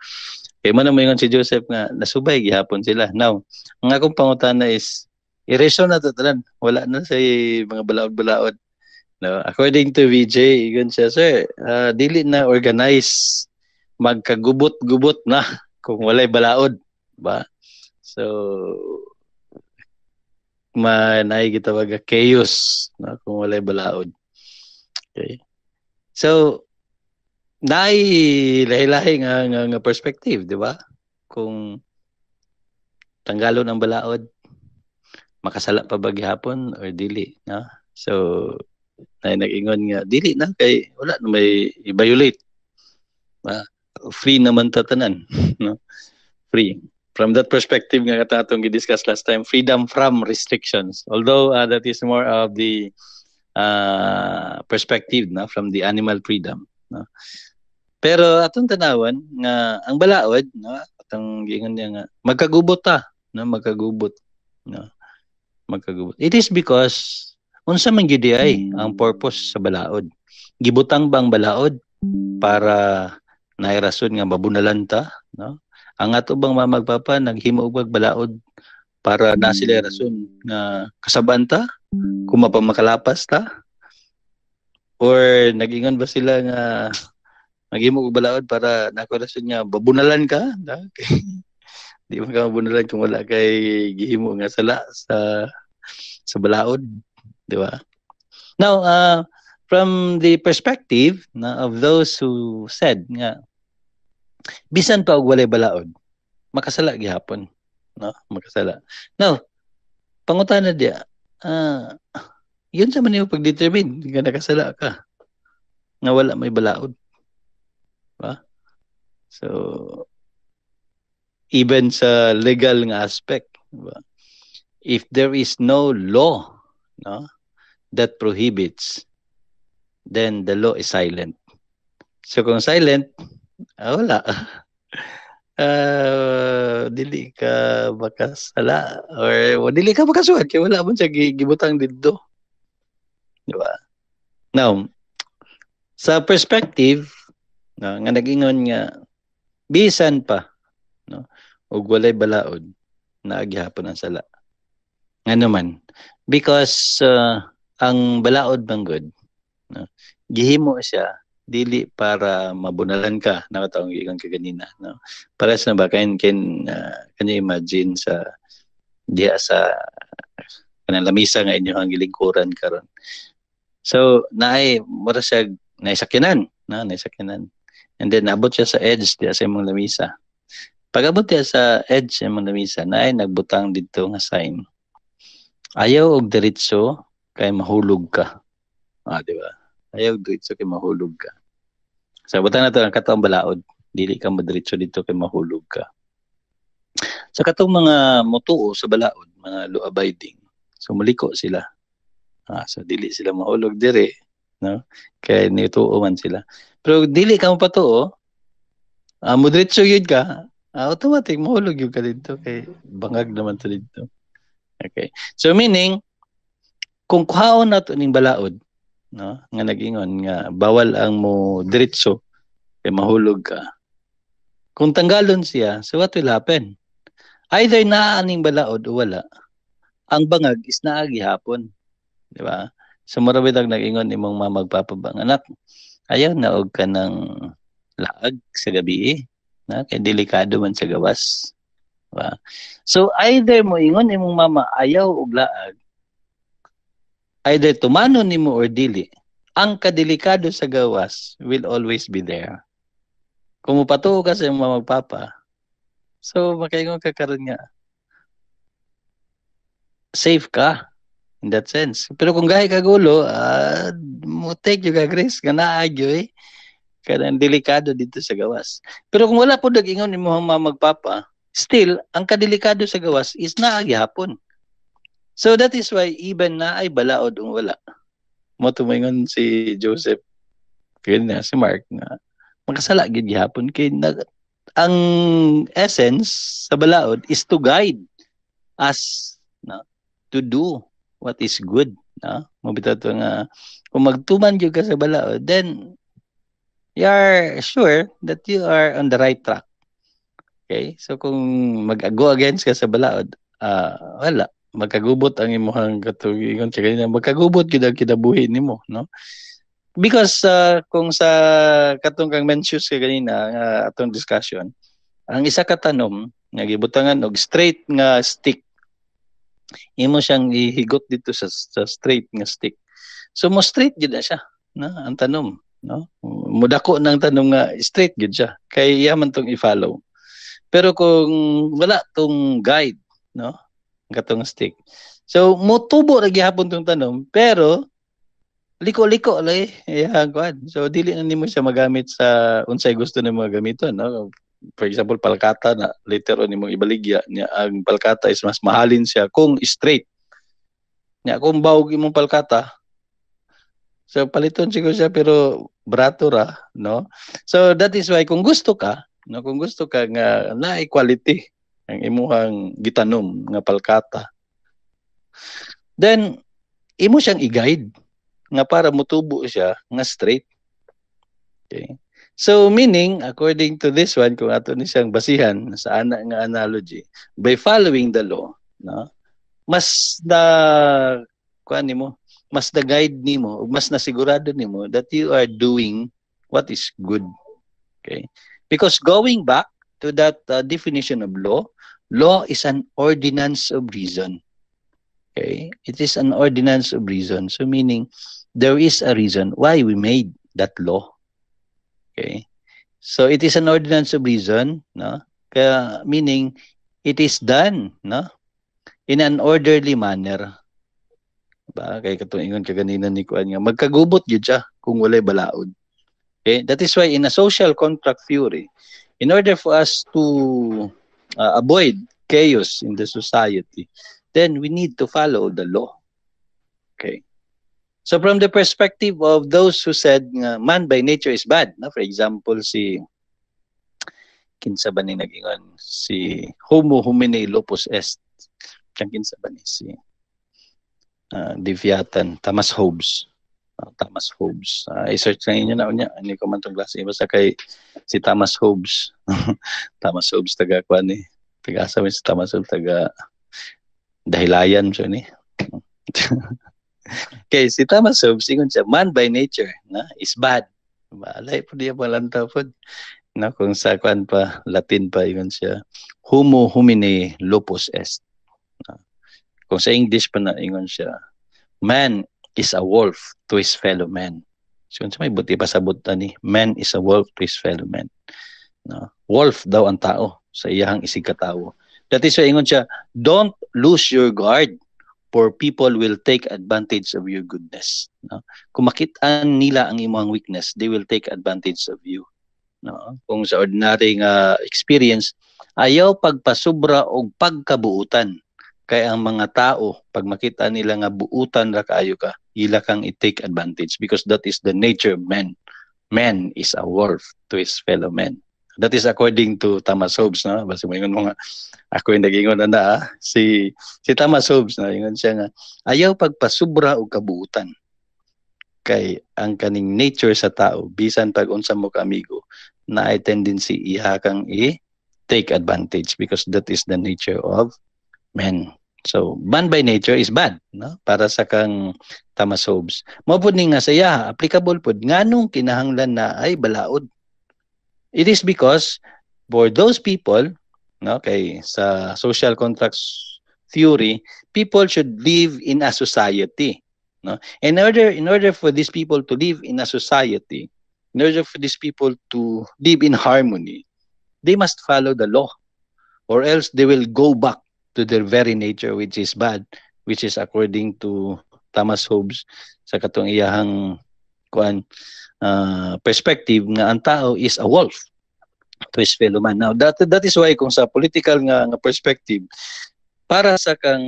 Kaya mo yung si Joseph nga, nasubay, gihapon sila. Now, ang akong pangutana is, i-reason na to talan. Wala na sa mga balaod-balaod. No? According to VJ, yun siya, sir, uh, dili na organize, magkagubot-gubot na kung walay balaod. Ba? So, man ay gitawaga chaos na kung walay balaod. Okay. So naay lahi-lahi nga, nga, nga perspective, di ba? Kung tanggalon ang balaod, makasala pa ba gihapon or dili, no? So na nag-ingon nga dili na kay wala na may i-violate. Ma, free naman tatanan, no? Free from that perspective nga katatong discuss last time freedom from restrictions although uh, that is more of the uh, perspective na from the animal freedom no pero atong tanawan nga ang balaod no atong gingon niya nga magkagubot ta no magkagubot no magkagubot it is because unsa man gyud ay ang purpose sa balaod gibutang bang balaod para nairason nga mabunalan ta no ang ato bang mamagpapa naghimugbag balaod para na hmm. sila rason nga kasaban ta kung mapamakalapas ta or nagingon ba sila nga naghimog balaod para na rason nga babunalan ka di ba ka babunalan kung wala kay gihimo nga sala sa sa balaod di ba now uh, from the perspective na, of those who said nga bisan pa og walay balaod makasala gihapon no makasala now pangutan na dia ah, yun sa man yung pagdetermine nga nakasala ka nga wala may balaod ba so even sa legal nga aspect ba if there is no law no that prohibits then the law is silent so kung silent Ah, wala. Uh, dili ka makasala or dili ka makasuhan kay wala man siya gibutang didto. Di ba? Now, sa perspective no, nga nagingon nga bisan pa no ug walay balaod na agihapon ang sala. Ano man because uh, ang balaod bang good no, gihimo siya dili para mabunalan ka na kataong gikan ka ganina no para sa ba kain ken uh, ah, can you imagine sa diha sa kanang lamisa nga inyo ang gilingkuran karon so naay mura siya naisakyanan no naisakyanan and then abot siya sa edge diha sa imong lamisa Pag-abot siya sa edge sa imong lamisa naay nagbutang didto nga sign ayaw og diretso kay mahulog ka ah di ba ayaw diretso kay mahulog ka sa na nato ang katong balaod, dili ka madiretso dito kay mahulog ka. Sa katong mga mutuo sa balaod, mga law abiding, so muliko sila. Ah, so dili sila mahulog dire, no? Kay nituo man sila. Pero dili ka mo pa mapatuo, ah, modiretso gyud ka, ah, automatic mahulog gyud ka dito kay bangag naman to dito. Okay. So meaning kung kuhaon nato ning balaod, no nga nagingon nga bawal ang mo diretso kay mahulog ka kung tanggalon siya so what will happen either na aning balaod o wala ang bangag is naa gihapon di ba so marami dag nagingon imong mama magpapabang anak ayaw na og ka ng laag sa gabi eh. na kay delikado man sa gawas diba? so either mo ingon imong mama ayaw og laag either tumano nimo or dili, ang kadelikado sa gawas will always be there. Kung mupatuo ka sa mga magpapa, so makaingon ka karon nga. Safe ka in that sense. Pero kung gahi ka gulo, uh, mo take yung grace nga naagyo eh. Kada delikado dito sa gawas. Pero kung wala po nag-ingon ni mga magpapa, still, ang kadelikado sa gawas is naagi hapon. So that is why even na ay balaod ang wala. Matumingon si Joseph kaya na si Mark na makasala gid gihapon kay na, ang essence sa balaod is to guide us na to do what is good na mabitaw to nga kung magtuman jud ka sa balaod then you are sure that you are on the right track okay so kung mag-go against ka sa balaod uh, wala magkagubot ang imong katuigon siya kanina magkagubot gyud ang kinabuhi nimo no because uh, kung sa katong kang mentions kay kanina uh, atong discussion ang isa ka tanom nga gibutangan og straight nga stick imo siyang ihigot dito sa, sa straight nga stick so mo straight gid siya no ang tanom no mudako nang tanom nga straight gid siya kay iya man tong i-follow pero kung wala tong guide no katong stick. So motubo ra gihapon tong tanom pero liko-liko lay yeah, kuan. So dili na nimo siya magamit sa unsay gusto nimo gamiton no. For example, palkata na later on nimo ibaligya niya ang palkata is mas mahalin siya kung straight. Nya kung bawog imong palkata, So paliton siguro siya pero brato ra, no? So that is why kung gusto ka, no, kung gusto ka nga na equality ang imuhang gitanom nga palkata. Then, imo siyang i-guide nga para mutubo siya nga straight. Okay. So meaning, according to this one, kung ato ni siyang basihan sa ana nga analogy, by following the law, no, mas na kuan mo, mas na guide nimo, mas na sigurado nimo that you are doing what is good. Okay? Because going back to that uh, definition of law, Law is an ordinance of reason. Okay? It is an ordinance of reason. So meaning, there is a reason why we made that law. Okay? So it is an ordinance of reason, no? Kaya meaning, it is done, no? In an orderly manner. Ba, kay katungingon ka kanina ni Kuan nga magkagubot gyud siya kung walay balaod. Okay? That is why in a social contract theory, in order for us to uh, avoid chaos in the society, then we need to follow the law. Okay. So from the perspective of those who said uh, man by nature is bad, no? for example, si kinsa ba ni nagingon si homo homini lupus est kang kinsa ba ni si uh, Deviatan Thomas Hobbes uh, Thomas Hobbes. Uh, i-search lang inyo na unya, hindi ko man itong klase. Basta kay si Thomas Hobbes. Thomas Hobbes, taga kuan ni. Eh. Taga asa si Thomas Hobbes, taga dahilayan siya ni. okay, si Thomas Hobbes, ingon siya, man by nature na is bad. Malay po diya malantaw po. Na, kung sa kwan pa, Latin pa, ingon siya, homo homine lupus est. Na, kung sa English pa na, ingon siya, man is a wolf to his fellow men. So, yun, may buti pa sa buta ni, man is a wolf to his fellow men. No? Wolf daw ang tao sa iyahang isig katawo. That is why ingon siya, don't lose your guard for people will take advantage of your goodness. No? Kung makitaan nila ang imong weakness, they will take advantage of you. No? Kung sa ordinary uh, experience, ayaw pagpasubra o pagkabuutan kaya ang mga tao, pag makita nila nga buutan ra kaayo ka, ila kang i-take advantage because that is the nature of man. Man is a wolf to his fellow men. That is according to Thomas Hobbes na no? basta mo ingon mga ako yung nagingon na ah. si si Thomas Hobbes na no? ingon siya nga ayaw pagpasubra og kabuutan kay ang kaning nature sa tao bisan pag unsa mo ka amigo na ay tendency iha kang i take advantage because that is the nature of men. So, bad by nature is bad, no? Para sa kang tamasobs. Mapod ni nga saya, applicable pod nganong kinahanglan na ay balaod. It is because for those people, no, kay sa social contracts theory, people should live in a society, no? In order in order for these people to live in a society, in order for these people to live in harmony, they must follow the law or else they will go back to their very nature which is bad which is according to Thomas Hobbes sa katong iyahang kuan uh, perspective nga ang tao is a wolf to his fellow man. Now that that is why kung sa political nga, nga perspective para sa kang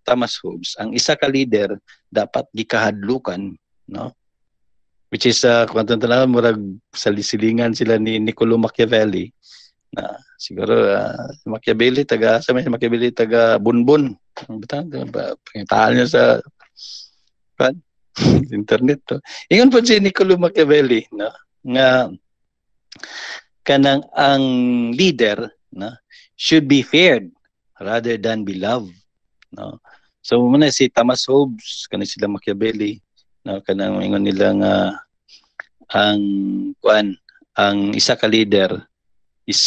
Thomas Hobbes ang isa ka leader dapat gikahadlukan no which is uh, kung tantalan murag sa silingan sila ni Niccolo Machiavelli Uh, siguro uh, ah, Machiavelli taga sa may Machiavelli taga Bunbun. Butang pangitahan niya sa kan internet to. Ingon po si Niccolo Machiavelli no nga kanang ang leader no should be feared rather than be loved no so muna si Thomas Hobbes kanang sila Machiavelli no kanang ingon nila nga ang kuan ang isa ka leader is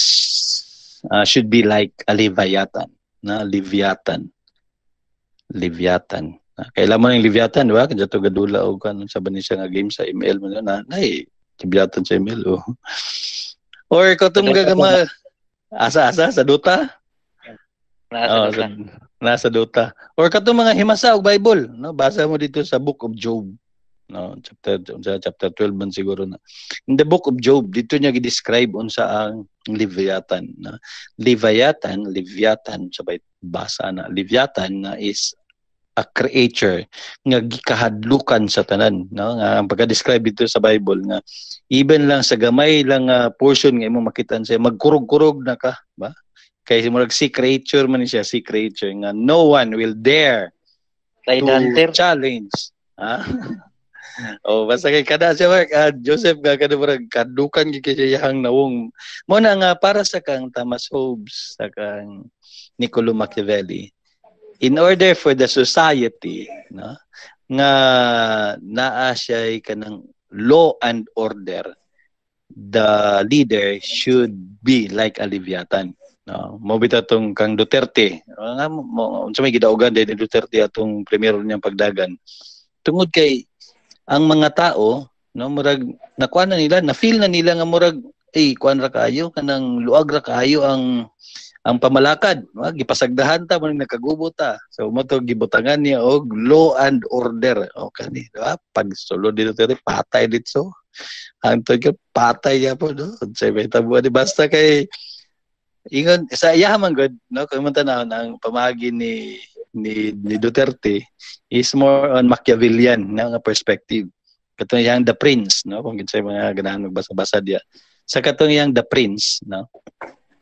uh, should be like a leviathan, na leviathan. Leviathan. Ah, Kailan mo ng Leviathan, di ba? Kadya to gadula o kanon sa banisya nga game sa ML mo na, nay, Leviathan sa ML, oh. Or katong gagama, asa-asa, sa duta? Nasa, oh, Sa, nasa Dota. Or katong mga himasa o Bible, no? basa mo dito sa Book of Job no chapter sa chapter 12 man siguro na in the book of Job dito niya gi-describe unsa ang leviathan na leviathan leviathan sabay basa na leviathan na is a creature nga gikahadlukan sa tanan no nga ang pagka-describe dito sa Bible nga even lang sa gamay lang uh, portion nga imo makita sa magkurog-kurog na ka ba kay murag si creature man siya si creature nga no one will dare to challenge ha oh basta kay kada siya mark uh, Joseph gagada murag kadukan gid kay siyang nawong mo na nga para sa kang Thomas Hobbes sa kang Niccolo Machiavelli in order for the society no nga naa siya kanang law and order the leader should be like a leviathan No, mo bita tong kang Duterte. Nga mo unsa may gidaugan din Duterte atong premier niya pagdagan. Tungod kay ang mga tao no murag nakuha na nila na feel na nila nga murag eh kuan ra kaayo kanang luag ra kaayo ang ang pamalakad no? gipasagdahan ta man nakagubo ta so mo to gibutangan niya og law and order o kani di ba pag solo dito tiri patay dito ang to patay ya po no say beta buwan basta kay ingon sa iya man gud no kay man tanaw ang pamagi ni ni, ni Duterte is more on Machiavellian na nga perspective. Katong The Prince, no? Kung kinsay mga ganahan magbasa-basa diya. Sa katong The Prince, no?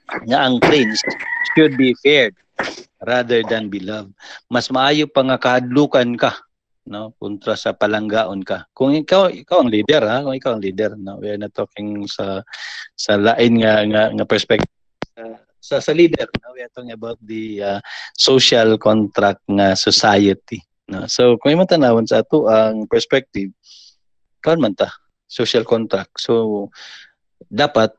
Nga ang prince should be feared rather than beloved. Mas maayo pa nga kahadlukan ka no kontra sa palanggaon ka kung ikaw ikaw ang leader ha kung ikaw ang leader no we are not talking sa sa lain nga nga, nga perspective sa sa, sa leader. Now we are talking about the uh, social contract nga society. No? So, kung yung tanawan sa ato ang perspective, kan man ta, social contract. So, dapat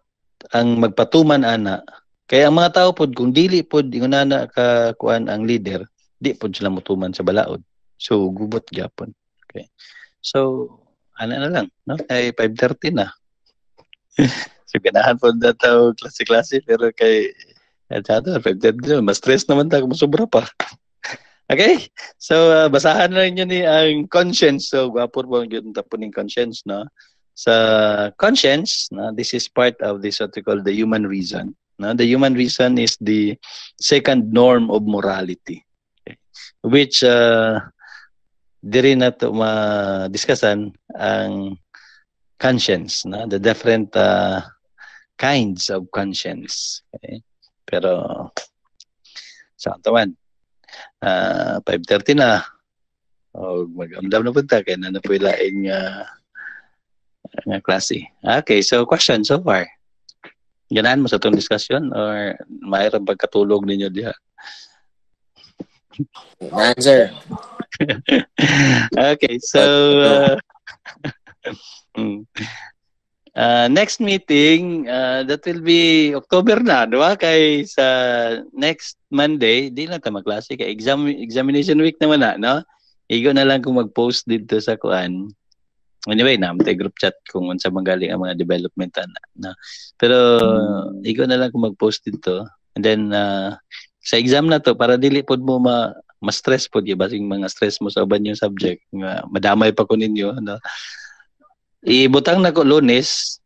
ang magpatuman ana kaya ang mga tao pod kung dili pod ana ka kuan ang leader, di pod sila mutuman sa balaod. So gubot gyapon. Okay. So ana na lang, no? Ay 5:30 na. So, ganahan po na tao klase-klase, pero kay Chado, ma-stress naman tayo, masubra pa. Okay? So, uh, basahan na rin ni ang conscience. So, guwapo po yun tapuning conscience, no? Sa conscience, no, this is part of this what we call the human reason. No? The human reason is the second norm of morality. Okay? Which, uh, di rin na ito madiscusan ang conscience, no? the different uh, kinds of conscience. Okay? Pero sa katawan, uh, ah, 5.30 na, o mag-amdam na punta, kaya na napilain nga uh, nga klase. Okay, so question so far. Ganaan mo sa itong discussion or mayroon pagkatulog ninyo diha? Answer. okay, so uh, Uh, next meeting, uh, that will be October na, di ba? Kay sa next Monday, di na ta magklase. Kay exam, examination week naman na, no? Igo na lang kung mag-post dito sa kuan. Anyway, namatay group chat kung unsa manggaling ang mga development na, no? Pero mm. igo na lang kung mag-post dito. And then uh, sa exam na to para dili pod mo ma ma-stress po, di ba? Yung mga stress mo sa uban yung subject. Nga, madamay pa ko ninyo, no? ibutang na ko lunes,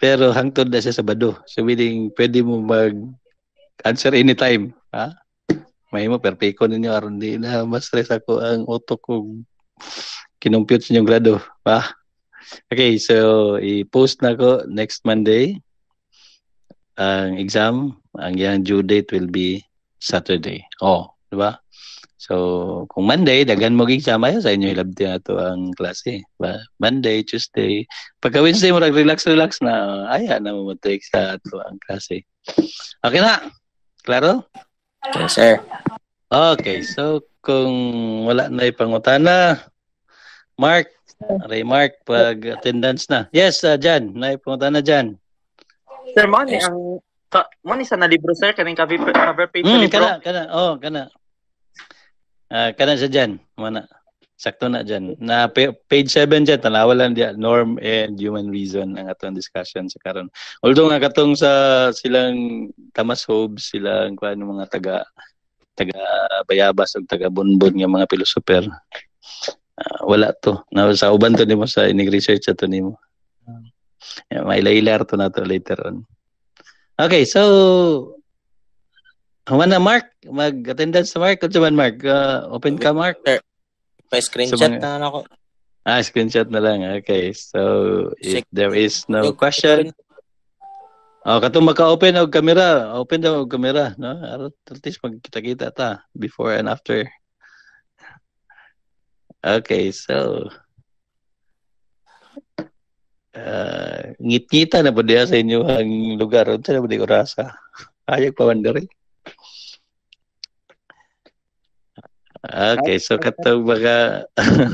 pero hangtod na sa Sabado. So, meaning, pwede mo mag-answer anytime. Ha? May mo, perfecto ninyo. Aron di na ma-stress ako ang auto kong kinumpute sa inyong grado. Ha? Okay, so, i-post na ko next Monday ang exam. Ang yan due date will be Saturday. Oh, di ba? So, kung Monday, daghan mo gig sama sa inyo ilab na to ang klase. Monday, Tuesday, pagka Wednesday mo relax relax na aya na mo take sa ato ang klase. Okay na. Claro? Yes, sir. Okay, so kung wala na ipangutana, Mark, Ray Mark, pag attendance na. Yes, uh, Jan, na ipangutana Jan. Sir, money, ang, money sa na libro, sir, kaming cover, page paper mm, libro. Kana, kana, oh, kana. Uh, kana siya dyan. Mana. Sakto na dyan. Na page 7 dyan, tanawalan diya, norm and human reason ang atong discussion sa karon. Although nga katong sa silang Thomas Hobbes, silang kuan mga taga taga Bayabas ug taga Bonbon nga mga philosopher. Uh, wala to. Na sa uban to ni mo, sa inig research ato mo. Hmm. Yeah, may lailar to na to later on. Okay, so Human na Mark, mag-attendance sa Mark. Kung Mark, uh, open ka Mark. Sir, pa screenshot so, na ako. Ah, screenshot na lang. Okay. So, if there is no question, oh, katong maka-open og camera, open daw og camera, no? At least magkita-kita ta before and after. Okay, so uh, ngit-ngita na po diya sa inyo ang lugar. Unsa na po di orasa? Ayag pa man diri. Okay, so kato baka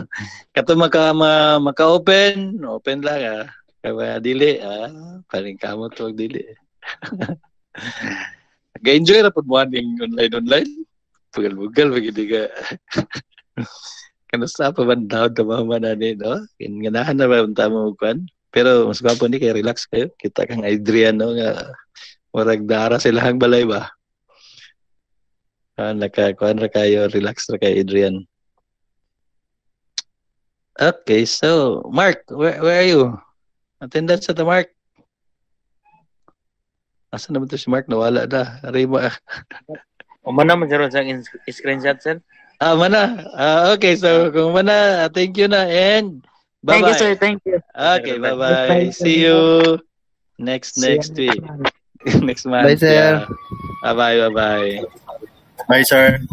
kato maka ma, maka open, open lang ah. Kaya dili ah, paling kamot to dili. Ga-enjoy ra pud mo online online. Pugal-pugal pag ka. Kano sa pa man daw mama na ni no? Ganahan na ba unta mo kuan? Pero mas gwapo ni kay relax kayo. Kita kang Adrian no nga warag dara sila hang balay ba. Ah, naka kuan ra kayo, relax ra kay Adrian. Okay, so Mark, where, where are you? Attendance at the Mark. Asa na ba to si Mark? Nawala na. Rima. o mana mo, ah. man sa screenshot, sir? Ah, mana. Ah, okay, so kung mana, ah, thank you na and bye-bye. Thank you, sir. Thank you. Okay, bye-bye. See you next next week. next month. Bye, sir. Bye-bye, bye-bye. 係。